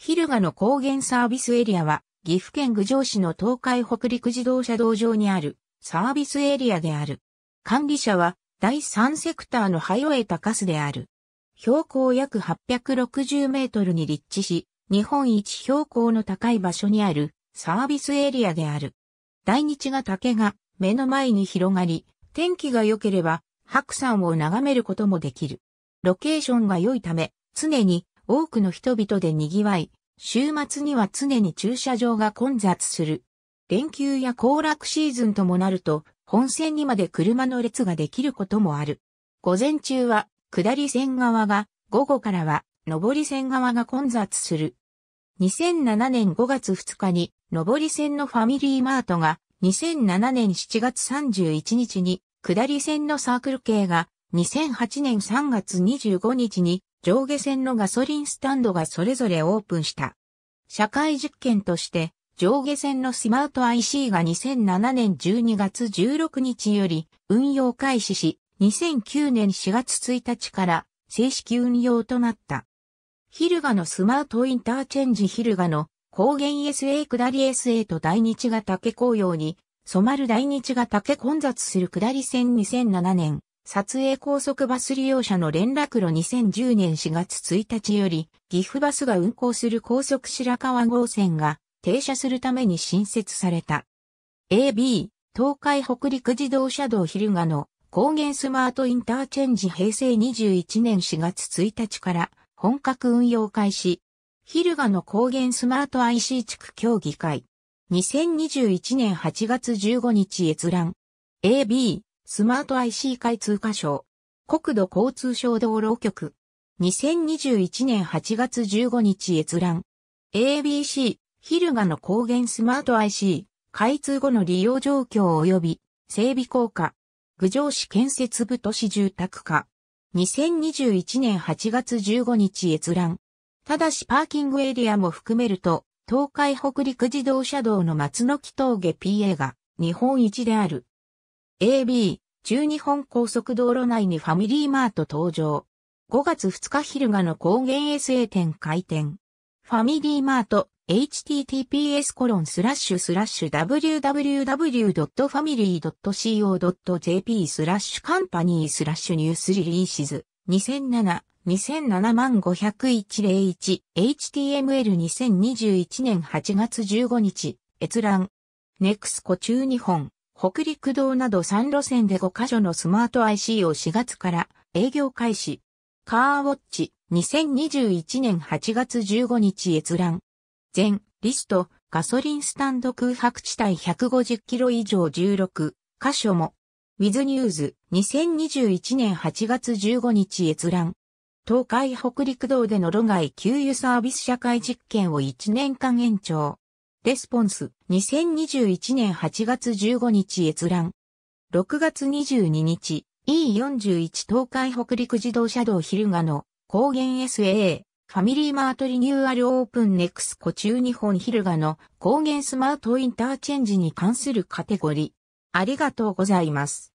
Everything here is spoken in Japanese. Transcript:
ヒルガの高原サービスエリアは、岐阜県郡上市の東海北陸自動車道上にあるサービスエリアである。管理者は、第3セクターのハイウェイ高須である。標高約860メートルに立地し、日本一標高の高い場所にあるサービスエリアである。大日が竹が目の前に広がり、天気が良ければ白山を眺めることもできる。ロケーションが良いため、常に多くの人々で賑わい、週末には常に駐車場が混雑する。連休や行楽シーズンともなると、本線にまで車の列ができることもある。午前中は、下り線側が、午後からは、上り線側が混雑する。2007年5月2日に、上り線のファミリーマートが、2007年7月31日に、下り線のサークル系が、2008年3月25日に、上下線のガソリンスタンドがそれぞれオープンした。社会実験として、上下線のスマート IC が2007年12月16日より運用開始し、2009年4月1日から正式運用となった。ヒルガのスマートインターチェンジヒルガの高原 SA 下り SA と大日が竹紅葉に染まる大日が竹混雑する下り線2007年撮影高速バス利用者の連絡路2010年4月1日より、岐阜バスが運行する高速白川号線が停車するために新設された。AB、東海北陸自動車道昼賀の高原スマートインターチェンジ平成21年4月1日から本格運用開始。昼賀の高原スマート IC 地区協議会。2021年8月15日閲覧。AB、スマート IC 開通箇所。国土交通省道路局。2021年8月15日閲覧。ABC、ヒルガの高原スマート IC、開通後の利用状況及び整備効果。郡上市建設部都市住宅化。2021年8月15日閲覧。ただしパーキングエリアも含めると、東海北陸自動車道の松の木峠 PA が日本一である。AB、中日本高速道路内にファミリーマート登場。5月2日昼がの高原 SA 店開店。ファミリーマート、https コロンスラッシュスラッシュ www.family.co.jp スラッシュカンパニースラッシュニュースリリーシズ2007 2007万50101 HTML2021 年8月15日閲覧ネクスコ中日本北陸道など3路線で5カ所のスマート IC を4月から営業開始。カーウォッチ2021年8月15日閲覧。全リストガソリンスタンド空白地帯150キロ以上16箇所も。ウィズニューズ2021年8月15日閲覧。東海北陸道での路外給油サービス社会実験を1年間延長。レスポンス、2021年8月15日閲覧。6月22日、E41 東海北陸自動車道昼賀の高原 SAA、ファミリーマートリニューアルオープンネクスコ中日本昼賀の高原スマートインターチェンジに関するカテゴリー。ありがとうございます。